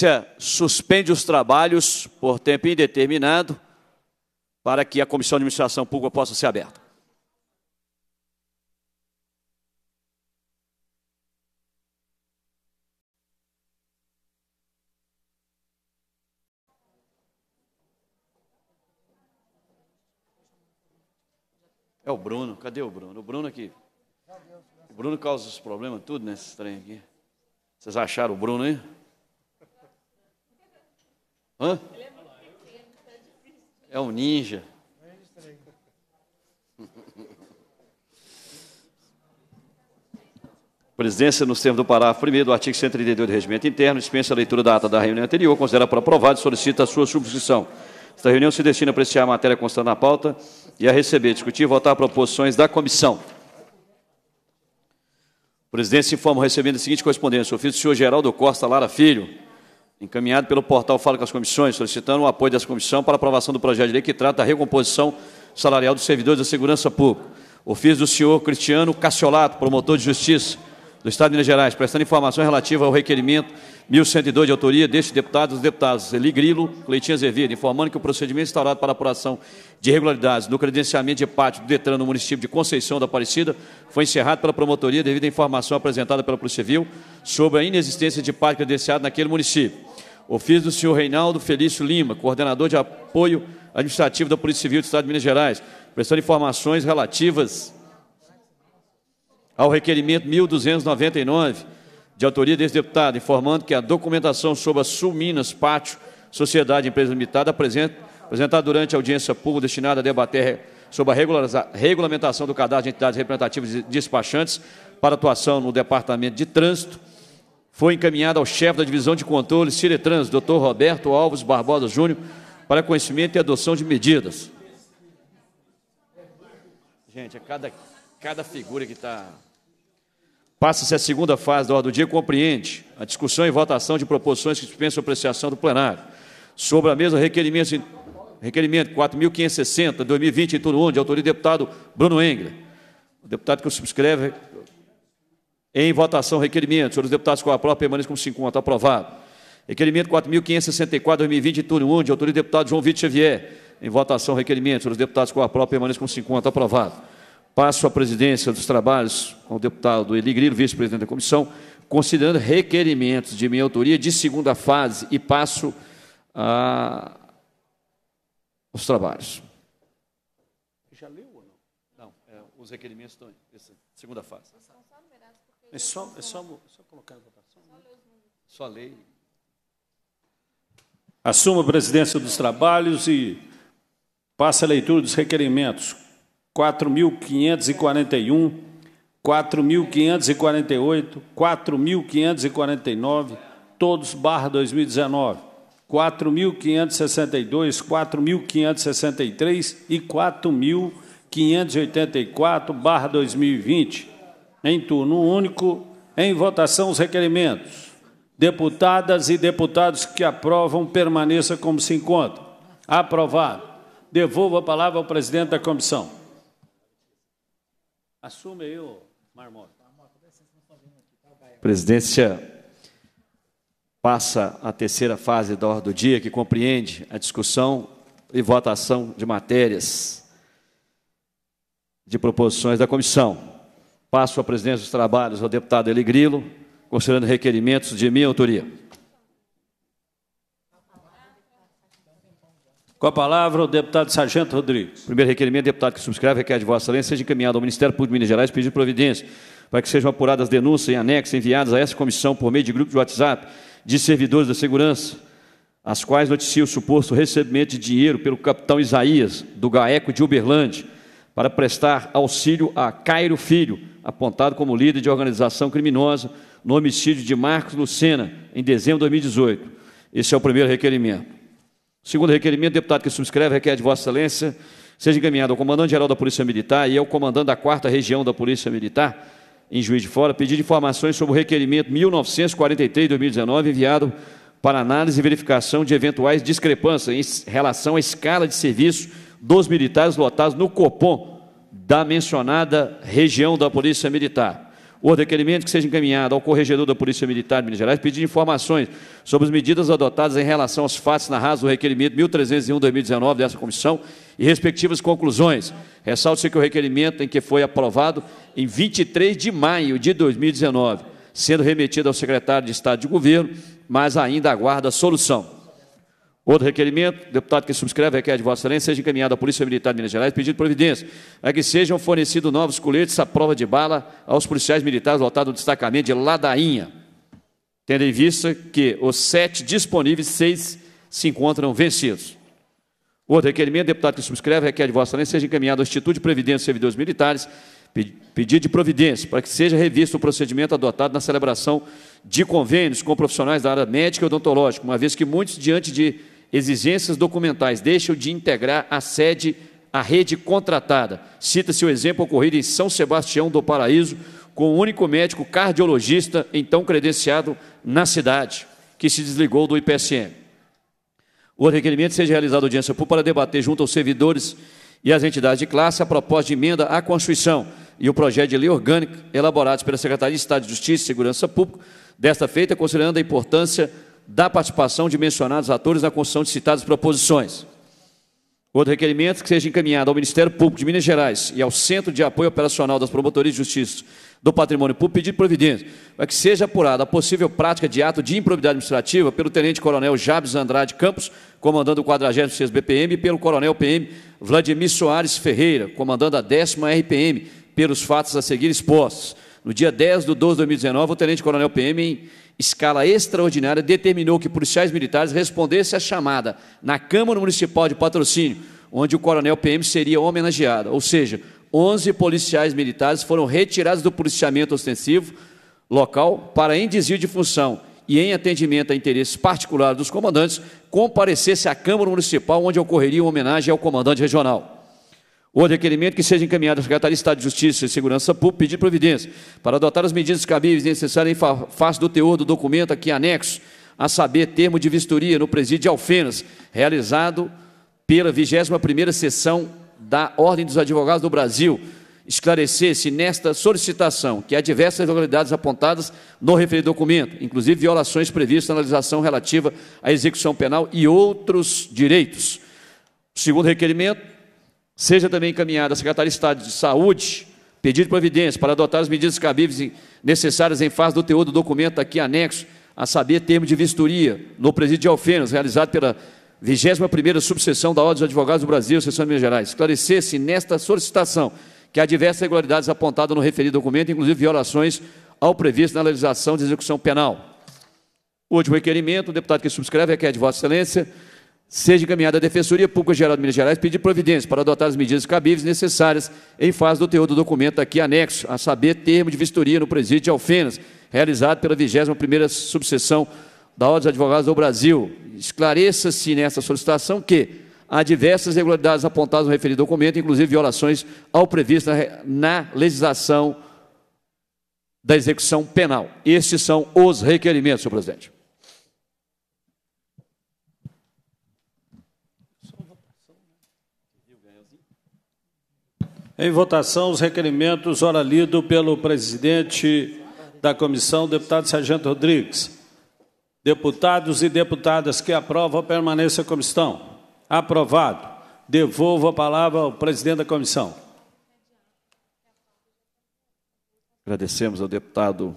Polícia suspende os trabalhos por tempo indeterminado para que a Comissão de Administração Pública possa ser aberta. É o Bruno, cadê o Bruno? O Bruno aqui. O Bruno causa os problemas tudo nesse trem aqui. Vocês acharam o Bruno aí? Hã? É um ninja. Presidência nos termos do parágrafo 1 do artigo 132 do Regimento Interno, dispensa a leitura da ata da reunião anterior, considera por aprovado e solicita a sua subscrição. Esta reunião se destina a apreciar a matéria constante na pauta e a receber, discutir e votar proposições da comissão. Presidência presidente se informa recebendo a seguinte correspondência: ofício do senhor Geraldo Costa Lara Filho encaminhado pelo portal Fala com as Comissões, solicitando o apoio dessa comissão para aprovação do projeto de lei que trata a recomposição salarial dos servidores da segurança pública. Ofício do senhor Cristiano Cassiolato, promotor de justiça do Estado de Minas Gerais, prestando informações relativas ao requerimento 1102 de autoria deste deputado e dos deputados Eli Grilo, Cleitinha Azevedo, informando que o procedimento instaurado para apuração de irregularidades no credenciamento de pátio do Detran no município de Conceição da Aparecida foi encerrado pela promotoria devido à informação apresentada pela Polícia Civil sobre a inexistência de pátio credenciado naquele município. Ofício do senhor Reinaldo Felício Lima, coordenador de apoio administrativo da Polícia Civil do Estado de Minas Gerais, prestando informações relativas ao requerimento 1299, de autoria desse deputado, informando que a documentação sobre a Sul Minas Pátio Sociedade Empresa Limitada apresentada durante a audiência pública destinada a debater sobre a regulamentação do cadastro de entidades representativas e despachantes para atuação no Departamento de Trânsito foi encaminhada ao chefe da divisão de controle Ciretrans, Dr. Roberto Alves Barbosa Júnior, para conhecimento e adoção de medidas. Gente, a é cada, cada figura que está. Passa-se a segunda fase da ordem do dia, compreende a discussão e votação de proposições que dispensam apreciação do plenário. Sobre a mesa, requerimento, requerimento 4.560, 2020, em turno 1, de autoria do deputado Bruno Engler. O deputado que o subscreve, em votação, requerimento. Senhores deputados, com a própria, permaneça como se encontra. Aprovado. Requerimento 4.564, 2020, turno 1, de autoria do deputado João Vitor Xavier. Em votação, requerimento. Senhores deputados, com a própria, permaneça como se encontra. Aprovado. Passo à presidência dos trabalhos ao deputado Eli Grilo, vice-presidente da comissão, considerando requerimentos de minha autoria de segunda fase e passo a... os trabalhos. Já leu ou não? Não, é, os requerimentos estão aí, essa segunda fase. São só numerados É só, é só, é só colocar em votação. Só, né? só lei. Assuma a presidência dos trabalhos e passa a leitura dos requerimentos. 4.541, 4.548, 4.549, todos barra 2019. 4.562, 4.563 e 4.000 584-2020. Em turno único, em votação os requerimentos. Deputadas e deputados que aprovam, permaneça como se encontra. Aprovado. Devolvo a palavra ao presidente da comissão. Assume aí, Marmota. Presidência passa a terceira fase da ordem do dia, que compreende a discussão e votação de matérias de proposições da comissão. Passo a presidência dos trabalhos ao deputado Eli Grilo, considerando requerimentos de minha autoria. Com a palavra, o deputado Sargento Rodrigues. Primeiro requerimento, deputado que subscreve, requer de Vossa Excelência, seja encaminhado ao Ministério Público de Minas Gerais pedindo providência para que sejam apuradas denúncias em anexo enviadas a essa comissão por meio de grupo de WhatsApp de servidores da segurança, as quais noticiam o suposto recebimento de dinheiro pelo capitão Isaías, do GAECO de Uberlândia, para prestar auxílio a Cairo Filho, apontado como líder de organização criminosa no homicídio de Marcos Lucena, em dezembro de 2018. Esse é o primeiro requerimento. segundo requerimento, deputado que subscreve, requer de Vossa Excelência seja encaminhado ao comandante-geral da Polícia Militar e ao comandante da 4 Região da Polícia Militar, em Juiz de Fora, pedir informações sobre o requerimento 1943-2019 enviado para análise e verificação de eventuais discrepâncias em relação à escala de serviço dos militares lotados no Copom da mencionada região da Polícia Militar. O requerimento que seja encaminhado ao corregedor da Polícia Militar de Minas Gerais pedindo informações sobre as medidas adotadas em relação aos fatos narrados no requerimento 1301-2019 dessa comissão e respectivas conclusões. Ressalte-se que o requerimento em que foi aprovado em 23 de maio de 2019, sendo remetido ao secretário de Estado de Governo, mas ainda aguarda solução. Outro requerimento, deputado que subscreve requer de Vossa Excelência seja encaminhado à Polícia Militar de Minas Gerais pedido de providência a é que sejam fornecidos novos coletes à prova de bala aos policiais militares lotados do destacamento de Ladainha, tendo em vista que os sete disponíveis, seis se encontram vencidos. Outro requerimento, deputado que subscreve requer de Vossa Excelência seja encaminhado ao Instituto de Previdência e Servidores Militares pedido de providência para que seja revisto o procedimento adotado na celebração de convênios com profissionais da área médica e odontológica, uma vez que muitos, diante de exigências documentais deixam de integrar a sede à rede contratada. Cita-se o exemplo ocorrido em São Sebastião do Paraíso, com o um único médico cardiologista então credenciado na cidade, que se desligou do IPSM. O requerimento seja realizado audiência pública para debater junto aos servidores e às entidades de classe a proposta de emenda à Constituição e o projeto de lei orgânica elaborados pela Secretaria de Estado de Justiça e Segurança Pública, desta feita, considerando a importância da participação de mencionados atores na construção de citadas proposições. Outro requerimento que seja encaminhado ao Ministério Público de Minas Gerais e ao Centro de Apoio Operacional das Promotorias de Justiça do Patrimônio Público pedir providência para que seja apurada a possível prática de ato de improbidade administrativa pelo Tenente-Coronel Jabes Andrade Campos, comandando o 46 BPM, e pelo Coronel PM Vladimir Soares Ferreira, comandando a 10 RPM, pelos fatos a seguir expostos. No dia 10 de 12 de 2019, o Tenente-Coronel PM, em escala extraordinária, determinou que policiais militares respondessem à chamada na Câmara Municipal de Patrocínio, onde o coronel PM seria homenageado. Ou seja, 11 policiais militares foram retirados do policiamento ostensivo local para, em desvio de função e em atendimento a interesses particulares dos comandantes, comparecesse à Câmara Municipal, onde ocorreria uma homenagem ao comandante regional ou requerimento que seja encaminhado à Secretaria de Estado de Justiça e Segurança Pública pedir providência para adotar as medidas cabíveis necessárias em face do teor do documento aqui anexo, a saber, termo de vistoria no presídio de Alfenas, realizado pela 21ª Sessão da Ordem dos Advogados do Brasil, esclarecer-se nesta solicitação que há diversas irregularidades apontadas no referido documento, inclusive violações previstas na legislação relativa à execução penal e outros direitos. Segundo requerimento, Seja também encaminhada à Secretaria de Estado de Saúde pedido de providência para adotar as medidas cabíveis necessárias em face do teor do documento aqui anexo, a saber, termo de vistoria no presídio de Alfenas, realizado pela 21ª subseção da Ordem dos Advogados do Brasil, Seção de Minas Gerais. Esclarecer-se nesta solicitação que há diversas irregularidades apontadas no referido documento, inclusive violações ao previsto na legislação de execução penal. O último requerimento, o deputado que subscreve é requer é de Vossa Excelência seja encaminhada à Defensoria Pública Geral de Minas Gerais pedir providência para adotar as medidas cabíveis necessárias em fase do teor do documento aqui anexo, a saber, termo de vistoria no presídio de Alfenas, realizado pela 21ª subseção da Ordem dos Advogados do Brasil. Esclareça-se nessa solicitação que há diversas irregularidades apontadas no referido documento, inclusive violações ao previsto na legislação da execução penal. Estes são os requerimentos, senhor presidente. Em votação, os requerimentos, ora lido pelo presidente da comissão, deputado Sargento Rodrigues. Deputados e deputadas que aprovam, permaneçam como estão. Aprovado. Devolvo a palavra ao presidente da comissão. Agradecemos ao deputado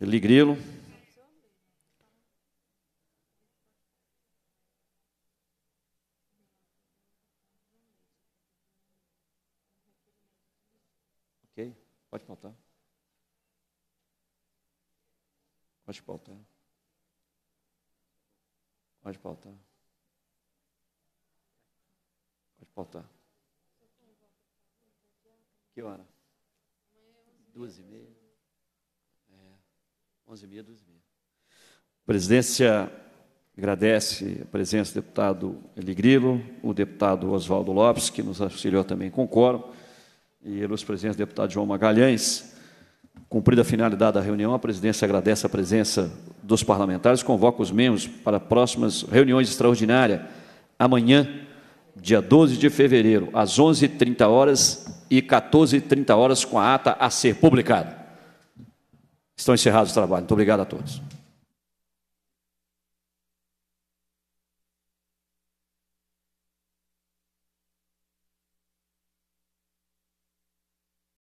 Eli Grilo. Pode pautar. Pode pautar. Pode pautar. Pode pautar. Que hora? Duas e meia. É, onze e meia, duas e meia. A presidência agradece a presença do deputado Eligrilo, o deputado Oswaldo Lopes, que nos auxiliou também com o quórum e ilustre presidente deputado João Magalhães. Cumprida a finalidade da reunião, a presidência agradece a presença dos parlamentares, convoca os membros para próximas reuniões extraordinárias, amanhã, dia 12 de fevereiro, às 11h30 horas e 14h30 horas, com a ata a ser publicada. Estão encerrados os trabalhos. Muito obrigado a todos.